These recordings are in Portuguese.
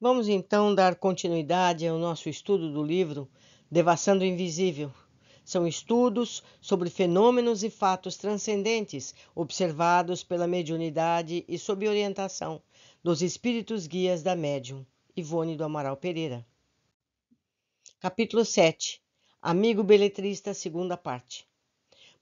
Vamos então dar continuidade ao nosso estudo do livro Devassando o Invisível. São estudos sobre fenômenos e fatos transcendentes observados pela mediunidade e sob orientação dos espíritos guias da médium Ivone do Amaral Pereira. Capítulo 7. Amigo beletrista, segunda parte.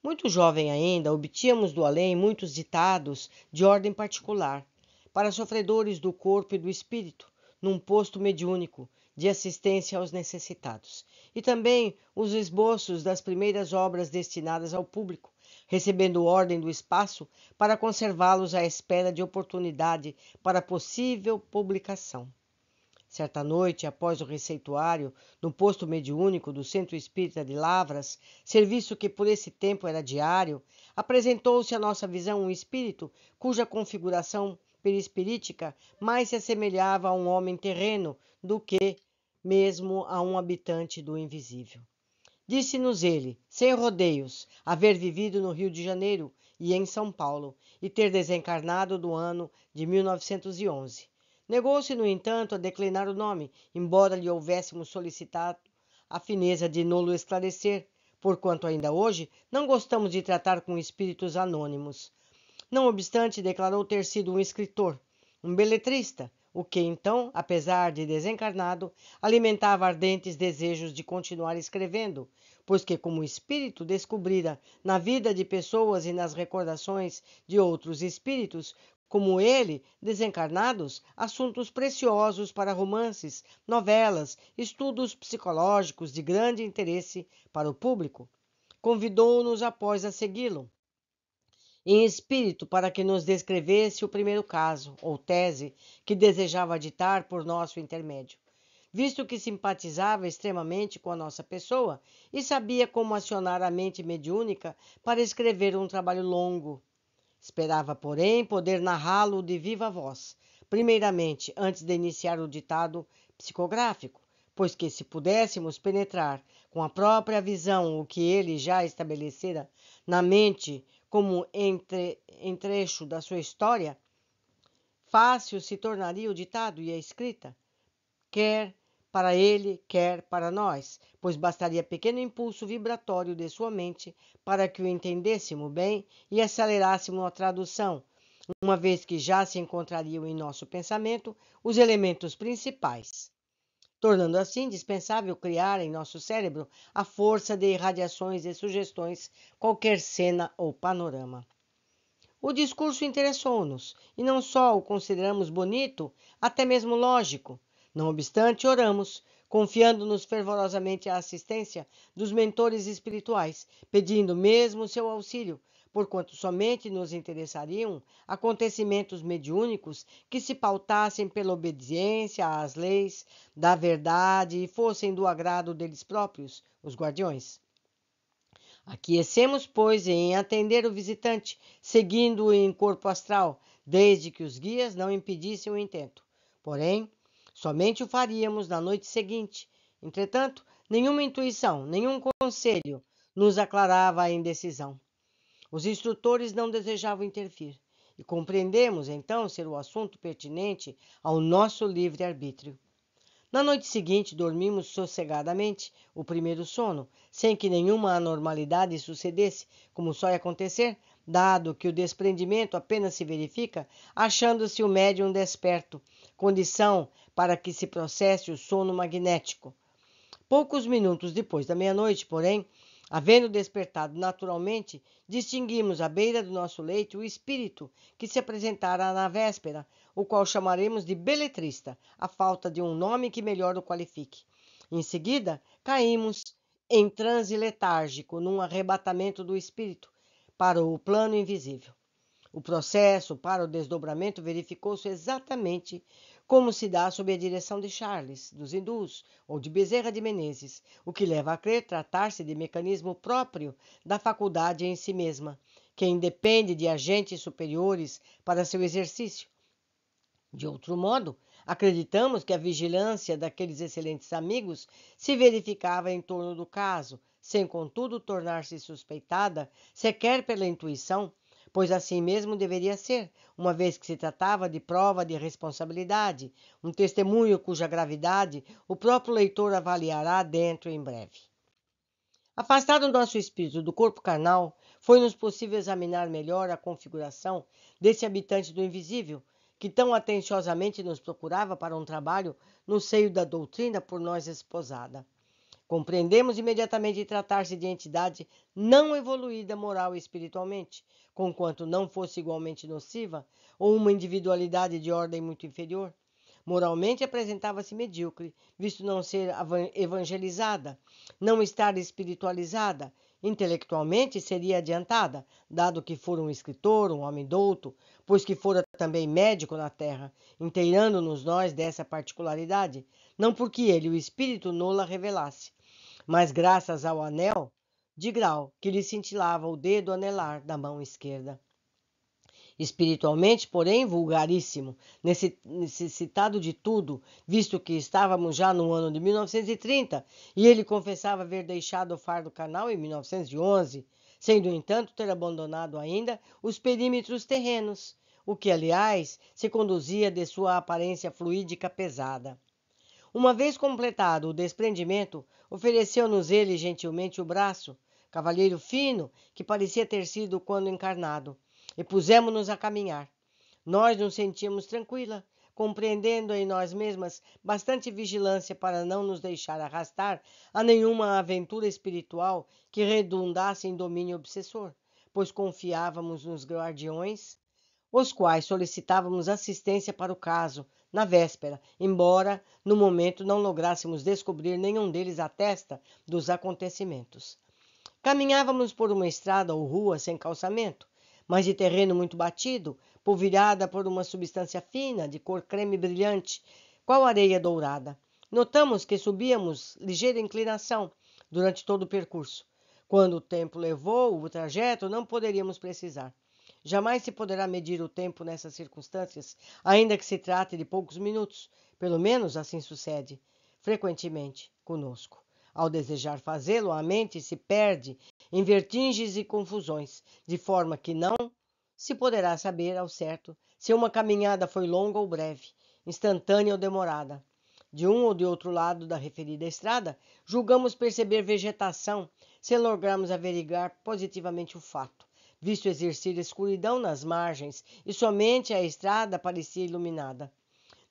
Muito jovem ainda, obtínhamos do além muitos ditados de ordem particular para sofredores do corpo e do espírito num posto mediúnico de assistência aos necessitados, e também os esboços das primeiras obras destinadas ao público, recebendo ordem do espaço para conservá-los à espera de oportunidade para possível publicação. Certa noite, após o receituário, no posto mediúnico do Centro Espírita de Lavras, serviço que por esse tempo era diário, apresentou-se à nossa visão um espírito cuja configuração perispirítica mais se assemelhava a um homem terreno do que mesmo a um habitante do invisível. Disse-nos ele, sem rodeios, haver vivido no Rio de Janeiro e em São Paulo e ter desencarnado do ano de 1911. Negou-se, no entanto, a declinar o nome, embora lhe houvéssemos solicitado a fineza de nolo esclarecer, porquanto ainda hoje não gostamos de tratar com espíritos anônimos não obstante declarou ter sido um escritor, um beletrista, o que então, apesar de desencarnado, alimentava ardentes desejos de continuar escrevendo, pois que, como espírito, descobrira na vida de pessoas e nas recordações de outros espíritos, como ele, desencarnados, assuntos preciosos para romances, novelas, estudos psicológicos de grande interesse para o público. Convidou-nos após a segui-lo em espírito para que nos descrevesse o primeiro caso, ou tese, que desejava ditar por nosso intermédio, visto que simpatizava extremamente com a nossa pessoa e sabia como acionar a mente mediúnica para escrever um trabalho longo. Esperava, porém, poder narrá-lo de viva voz, primeiramente antes de iniciar o ditado psicográfico, pois que se pudéssemos penetrar com a própria visão o que ele já estabelecera na mente como entre, entrecho da sua história, fácil se tornaria o ditado e a escrita, quer para ele, quer para nós, pois bastaria pequeno impulso vibratório de sua mente para que o entendêssemos bem e acelerássemos a tradução, uma vez que já se encontrariam em nosso pensamento os elementos principais tornando assim dispensável criar em nosso cérebro a força de irradiações e sugestões qualquer cena ou panorama. O discurso interessou-nos e não só o consideramos bonito, até mesmo lógico. Não obstante, oramos, confiando-nos fervorosamente à assistência dos mentores espirituais, pedindo mesmo seu auxílio porquanto somente nos interessariam acontecimentos mediúnicos que se pautassem pela obediência às leis da verdade e fossem do agrado deles próprios, os guardiões. Aquecemos, pois, em atender o visitante, seguindo-o em corpo astral, desde que os guias não impedissem o intento. Porém, somente o faríamos na noite seguinte. Entretanto, nenhuma intuição, nenhum conselho nos aclarava a indecisão. Os instrutores não desejavam intervir e compreendemos então ser o assunto pertinente ao nosso livre-arbítrio. Na noite seguinte, dormimos sossegadamente o primeiro sono, sem que nenhuma anormalidade sucedesse, como só ia acontecer, dado que o desprendimento apenas se verifica achando-se o médium desperto, condição para que se processe o sono magnético. Poucos minutos depois da meia-noite, porém, Havendo despertado naturalmente, distinguimos à beira do nosso leito o espírito que se apresentara na véspera, o qual chamaremos de beletrista, a falta de um nome que melhor o qualifique. Em seguida, caímos em transe letárgico, num arrebatamento do espírito para o plano invisível. O processo para o desdobramento verificou-se exatamente como se dá sob a direção de Charles, dos hindus, ou de Bezerra de Menezes, o que leva a crer tratar-se de mecanismo próprio da faculdade em si mesma, que independe de agentes superiores para seu exercício. De outro modo, acreditamos que a vigilância daqueles excelentes amigos se verificava em torno do caso, sem contudo tornar-se suspeitada sequer pela intuição pois assim mesmo deveria ser, uma vez que se tratava de prova de responsabilidade, um testemunho cuja gravidade o próprio leitor avaliará dentro em breve. Afastado o nosso espírito do corpo carnal, foi-nos possível examinar melhor a configuração desse habitante do invisível, que tão atenciosamente nos procurava para um trabalho no seio da doutrina por nós esposada. Compreendemos imediatamente tratar-se de entidade não evoluída moral e espiritualmente, conquanto não fosse igualmente nociva, ou uma individualidade de ordem muito inferior. Moralmente apresentava-se medíocre, visto não ser evangelizada, não estar espiritualizada. Intelectualmente seria adiantada, dado que fora um escritor, um homem douto, pois que fora também médico na terra, inteirando-nos nós dessa particularidade, não porque ele, o espírito, nola revelasse, mas graças ao anel de grau que lhe cintilava o dedo anelar da mão esquerda. Espiritualmente, porém, vulgaríssimo, necessitado de tudo, visto que estávamos já no ano de 1930 e ele confessava haver deixado o fardo canal em 1911, sendo, entanto, ter abandonado ainda os perímetros terrenos, o que, aliás, se conduzia de sua aparência fluídica pesada. Uma vez completado o desprendimento, ofereceu-nos ele gentilmente o braço, cavalheiro fino que parecia ter sido quando encarnado, e pusemos-nos a caminhar. Nós nos sentíamos tranquila, compreendendo em nós mesmas bastante vigilância para não nos deixar arrastar a nenhuma aventura espiritual que redundasse em domínio obsessor, pois confiávamos nos guardiões os quais solicitávamos assistência para o caso na véspera, embora no momento não lográssemos descobrir nenhum deles à testa dos acontecimentos. Caminhávamos por uma estrada ou rua sem calçamento, mas de terreno muito batido, polvilhada por uma substância fina de cor creme brilhante, qual areia dourada. Notamos que subíamos ligeira inclinação durante todo o percurso. Quando o tempo levou o trajeto, não poderíamos precisar. Jamais se poderá medir o tempo nessas circunstâncias, ainda que se trate de poucos minutos. Pelo menos assim sucede, frequentemente, conosco. Ao desejar fazê-lo, a mente se perde em vertigens e confusões, de forma que não se poderá saber ao certo se uma caminhada foi longa ou breve, instantânea ou demorada. De um ou de outro lado da referida estrada, julgamos perceber vegetação, se lograrmos averiguar positivamente o fato visto exercer escuridão nas margens e somente a estrada parecia iluminada.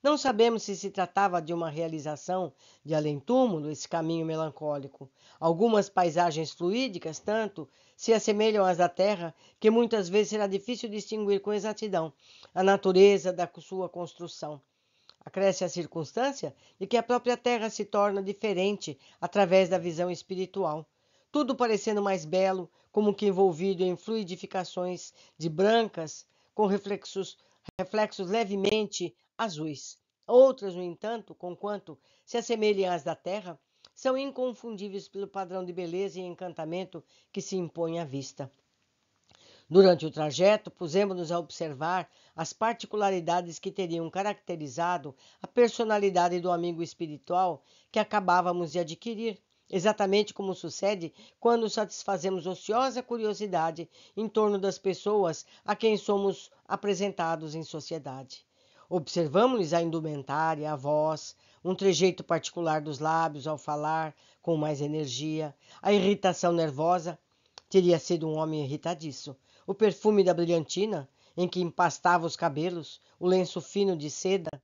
Não sabemos se se tratava de uma realização de além-túmulo esse caminho melancólico. Algumas paisagens fluídicas, tanto, se assemelham às da terra que muitas vezes será difícil distinguir com exatidão a natureza da sua construção. Acresce a circunstância de que a própria terra se torna diferente através da visão espiritual tudo parecendo mais belo, como que envolvido em fluidificações de brancas com reflexos, reflexos levemente azuis. Outras, no entanto, conquanto se assemelham às da terra, são inconfundíveis pelo padrão de beleza e encantamento que se impõe à vista. Durante o trajeto, pusemos-nos a observar as particularidades que teriam caracterizado a personalidade do amigo espiritual que acabávamos de adquirir Exatamente como sucede quando satisfazemos ociosa curiosidade em torno das pessoas a quem somos apresentados em sociedade. Observamos-lhes a indumentária, a voz, um trejeito particular dos lábios ao falar, com mais energia, a irritação nervosa. Teria sido um homem irritadiço. O perfume da brilhantina, em que empastava os cabelos, o lenço fino de seda,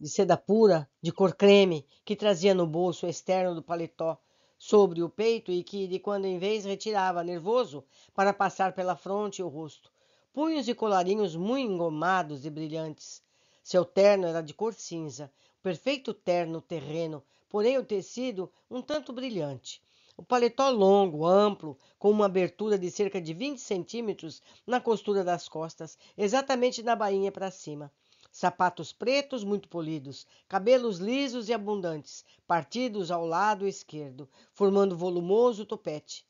de seda pura, de cor creme, que trazia no bolso externo do paletó, sobre o peito e que, de quando em vez, retirava, nervoso, para passar pela fronte e o rosto. Punhos e colarinhos muito engomados e brilhantes. Seu terno era de cor cinza, perfeito terno terreno, porém o tecido um tanto brilhante. O paletó longo, amplo, com uma abertura de cerca de 20 centímetros na costura das costas, exatamente da bainha para cima. Sapatos pretos muito polidos, cabelos lisos e abundantes, partidos ao lado esquerdo, formando volumoso topete.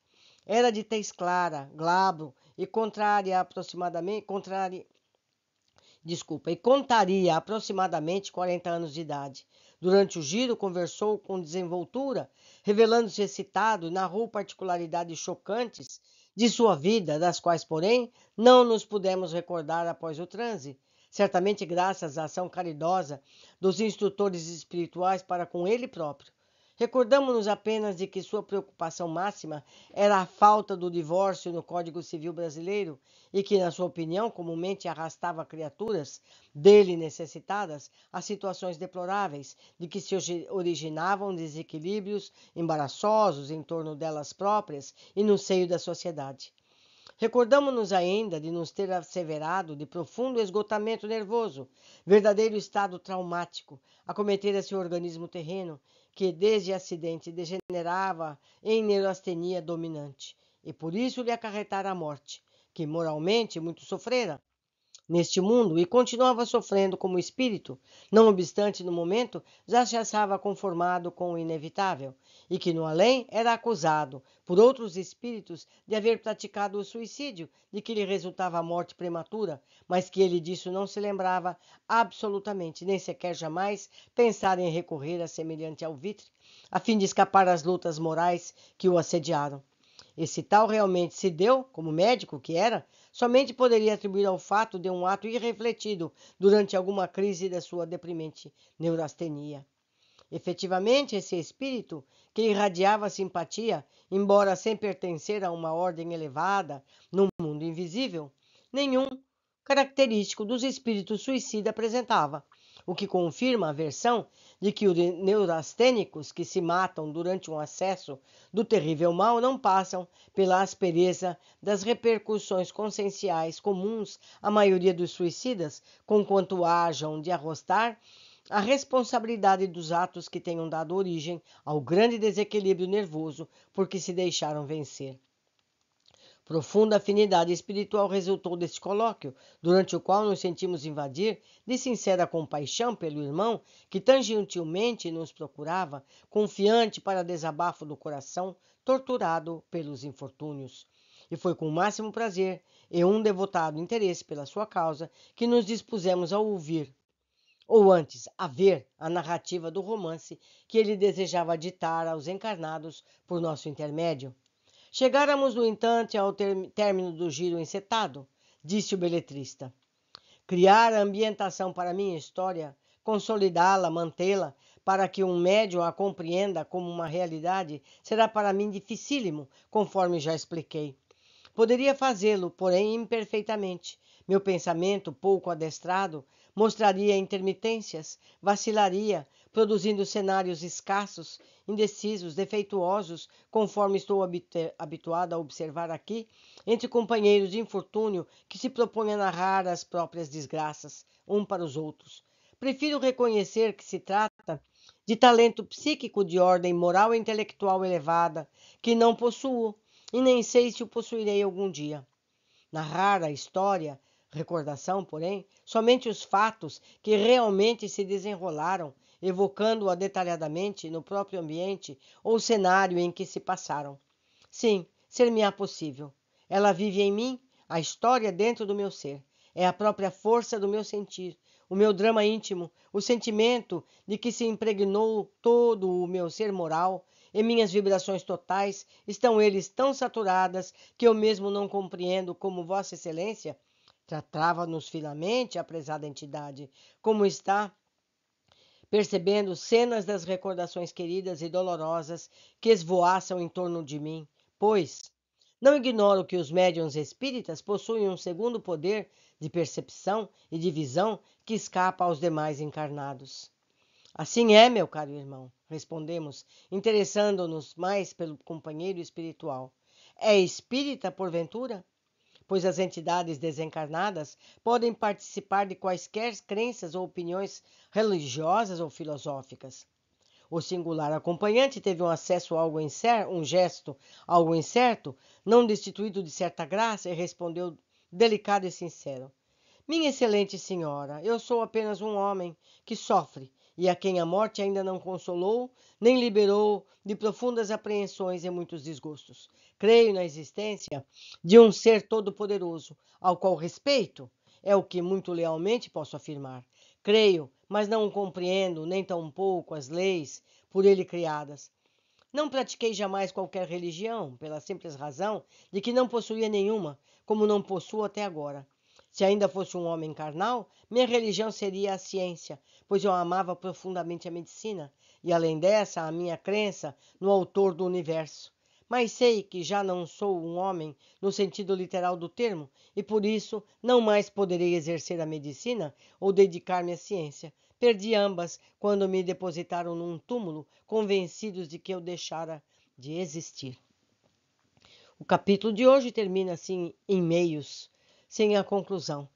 Era de tez clara, glabo e contrária aproximadamente contraria desculpa, e contaria aproximadamente 40 anos de idade. Durante o giro, conversou com desenvoltura, revelando-se excitado, narrou particularidades chocantes de sua vida, das quais, porém, não nos pudemos recordar após o transe, certamente graças à ação caridosa dos instrutores espirituais para com ele próprio. Recordamos-nos apenas de que sua preocupação máxima era a falta do divórcio no Código Civil brasileiro e que, na sua opinião, comumente arrastava criaturas dele necessitadas a situações deploráveis, de que se originavam desequilíbrios embaraçosos em torno delas próprias e no seio da sociedade. Recordamos-nos ainda de nos ter asseverado de profundo esgotamento nervoso, verdadeiro estado traumático, acometera seu organismo terreno, que desde acidente degenerava em neurastenia dominante, e por isso lhe acarretara a morte, que moralmente muito sofrera, neste mundo e continuava sofrendo como espírito, não obstante no momento já se achava conformado com o inevitável, e que no além era acusado por outros espíritos de haver praticado o suicídio, de que lhe resultava a morte prematura, mas que ele disso não se lembrava absolutamente, nem sequer jamais pensar em recorrer a semelhante alvitre, a fim de escapar às lutas morais que o assediaram. Esse tal realmente se deu, como médico que era, somente poderia atribuir ao fato de um ato irrefletido durante alguma crise da sua deprimente neurastenia. Efetivamente, esse espírito, que irradiava simpatia, embora sem pertencer a uma ordem elevada, no mundo invisível, nenhum característico dos espíritos suicida apresentava o que confirma a versão de que os neurastênicos que se matam durante um acesso do terrível mal não passam pela aspereza das repercussões conscienciais comuns à maioria dos suicidas, conquanto hajam de arrostar a responsabilidade dos atos que tenham dado origem ao grande desequilíbrio nervoso por que se deixaram vencer. Profunda afinidade espiritual resultou desse colóquio, durante o qual nos sentimos invadir de sincera compaixão pelo irmão que gentilmente nos procurava, confiante para desabafo do coração torturado pelos infortúnios. E foi com o máximo prazer e um devotado interesse pela sua causa que nos dispusemos a ouvir, ou antes, a ver, a narrativa do romance que ele desejava ditar aos encarnados por nosso intermédio. Chegáramos, no entanto, ao término do giro encetado, disse o beletrista. Criar ambientação para minha história, consolidá-la, mantê-la, para que um médium a compreenda como uma realidade, será para mim dificílimo, conforme já expliquei. Poderia fazê-lo, porém imperfeitamente. Meu pensamento, pouco adestrado, mostraria intermitências, vacilaria, produzindo cenários escassos, indecisos, defeituosos, conforme estou habituada a observar aqui, entre companheiros de infortúnio que se propõem a narrar as próprias desgraças, um para os outros. Prefiro reconhecer que se trata de talento psíquico de ordem moral e intelectual elevada, que não possuo e nem sei se o possuirei algum dia. Narrar a história recordação, porém, somente os fatos que realmente se desenrolaram, evocando-a detalhadamente no próprio ambiente ou cenário em que se passaram. Sim, ser-me-á possível. Ela vive em mim, a história dentro do meu ser. É a própria força do meu sentir, o meu drama íntimo, o sentimento de que se impregnou todo o meu ser moral, e minhas vibrações totais estão eles tão saturadas que eu mesmo não compreendo como Vossa Excelência Tratava-nos filamente a prezada entidade. Como está? Percebendo cenas das recordações queridas e dolorosas que esvoaçam em torno de mim. Pois, não ignoro que os médiuns espíritas possuem um segundo poder de percepção e de visão que escapa aos demais encarnados. Assim é, meu caro irmão, respondemos, interessando-nos mais pelo companheiro espiritual. É espírita, porventura? pois as entidades desencarnadas podem participar de quaisquer crenças ou opiniões religiosas ou filosóficas. O singular acompanhante teve um acesso a algo incerto, um gesto, algo incerto, não destituído de certa graça, e respondeu delicado e sincero: Minha excelente senhora, eu sou apenas um homem que sofre e a quem a morte ainda não consolou, nem liberou de profundas apreensões e muitos desgostos. Creio na existência de um ser todo-poderoso, ao qual respeito, é o que muito lealmente posso afirmar. Creio, mas não compreendo nem tampouco as leis por ele criadas. Não pratiquei jamais qualquer religião, pela simples razão de que não possuía nenhuma, como não possuo até agora. Se ainda fosse um homem carnal, minha religião seria a ciência, pois eu amava profundamente a medicina e, além dessa, a minha crença no autor do universo. Mas sei que já não sou um homem no sentido literal do termo e por isso não mais poderei exercer a medicina ou dedicar-me à ciência. Perdi ambas quando me depositaram num túmulo, convencidos de que eu deixara de existir. O capítulo de hoje termina assim em meios sem a conclusão.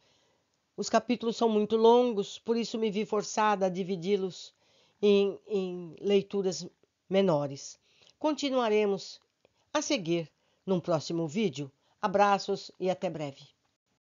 Os capítulos são muito longos, por isso me vi forçada a dividi-los em, em leituras menores. Continuaremos a seguir num próximo vídeo. Abraços e até breve.